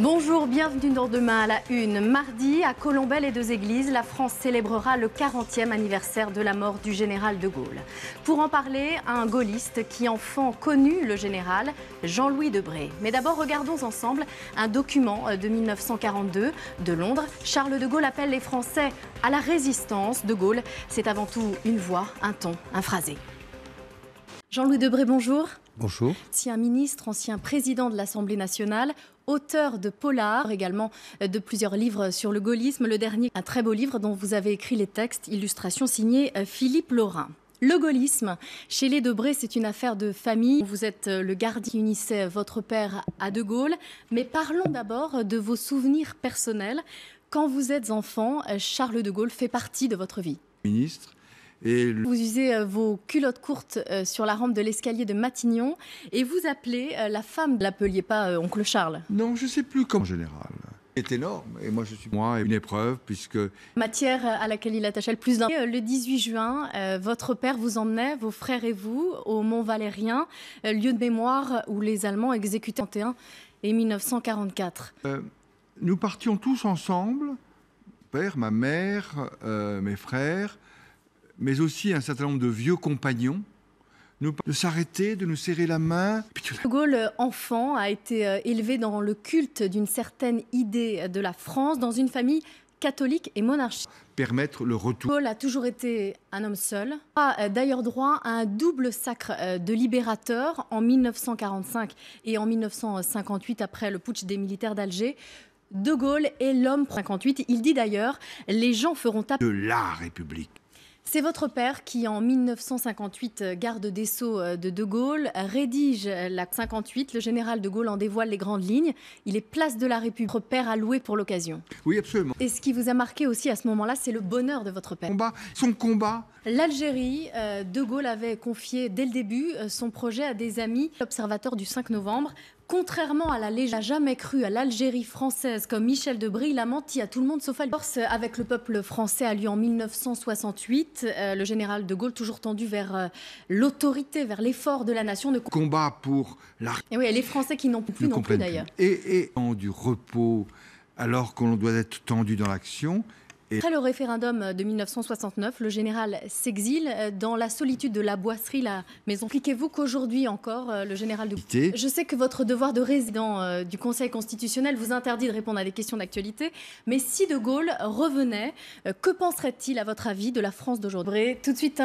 Bonjour, bienvenue dans Demain à la Une. Mardi, à Colombelles et deux églises, la France célébrera le 40e anniversaire de la mort du général de Gaulle. Pour en parler, un gaulliste qui, enfant, connut le général, Jean-Louis Debré. Mais d'abord, regardons ensemble un document euh, de 1942 de Londres. Charles de Gaulle appelle les Français à la résistance. De Gaulle, c'est avant tout une voix, un ton, un phrasé. Jean-Louis Debré, bonjour. Bonjour. Ancien ministre, ancien président de l'Assemblée nationale, auteur de Polar, également euh, de plusieurs livres sur le gaullisme. Le dernier, un très beau livre dont vous avez écrit les textes, illustrations signées euh, Philippe Laurin. Le gaullisme, chez les Debré, c'est une affaire de famille. Vous êtes euh, le gardien qui unissait votre père à De Gaulle. Mais parlons d'abord de vos souvenirs personnels. Quand vous êtes enfant, Charles de Gaulle fait partie de votre vie. Ministre, vous usez euh, vos culottes courtes euh, sur la rampe de l'escalier de Matignon et vous appelez euh, la femme, l'appeliez pas oncle Charles Non, je ne sais plus comment en général. C'est énorme et moi je suis moi une épreuve puisque matière à laquelle il attachait le plus d'un. Le 18 juin, votre père vous emmenait, vos frères et vous, au Mont Valérien, lieu de mémoire où les Allemands exécutaient 31 et 1944. nous partions tous ensemble, père, ma mère, mes frères, mais aussi un certain nombre de vieux compagnons de s'arrêter, de nous serrer la main. De Gaulle, enfant, a été euh, élevé dans le culte d'une certaine idée de la France, dans une famille catholique et monarchiste. Permettre le retour. De Gaulle a toujours été un homme seul, a euh, d'ailleurs droit à un double sacre euh, de libérateur en 1945 et en 1958 après le putsch des militaires d'Alger. De Gaulle est l'homme 58. Il dit d'ailleurs, les gens feront appel. De la République. C'est votre père qui, en 1958, euh, garde des Sceaux euh, de De Gaulle, rédige euh, la 58. Le général de Gaulle en dévoile les grandes lignes. Il est place de la République, votre père loué pour l'occasion. Oui, absolument. Et ce qui vous a marqué aussi à ce moment-là, c'est le bonheur de votre père. Combat, son combat. L'Algérie, De Gaulle avait confié dès le début son projet à des amis, l'observateur du 5 novembre, Contrairement à la légende jamais cru à l'Algérie française, comme Michel Debré il a menti à tout le monde sauf à Force Avec le peuple français a lieu en 1968, euh, le général de Gaulle toujours tendu vers euh, l'autorité, vers l'effort de la nation de combat pour la. Et oui, les Français qui n'ont plus non plus d'ailleurs. Et, et en du repos, alors qu'on doit être tendu dans l'action, après le référendum de 1969, le général s'exile euh, dans la solitude de la boisserie, la maison. Expliquez-vous qu'aujourd'hui encore, euh, le général de... Je sais que votre devoir de résident euh, du Conseil constitutionnel vous interdit de répondre à des questions d'actualité, mais si De Gaulle revenait, que penserait-il à votre avis de la France d'aujourd'hui Tout de suite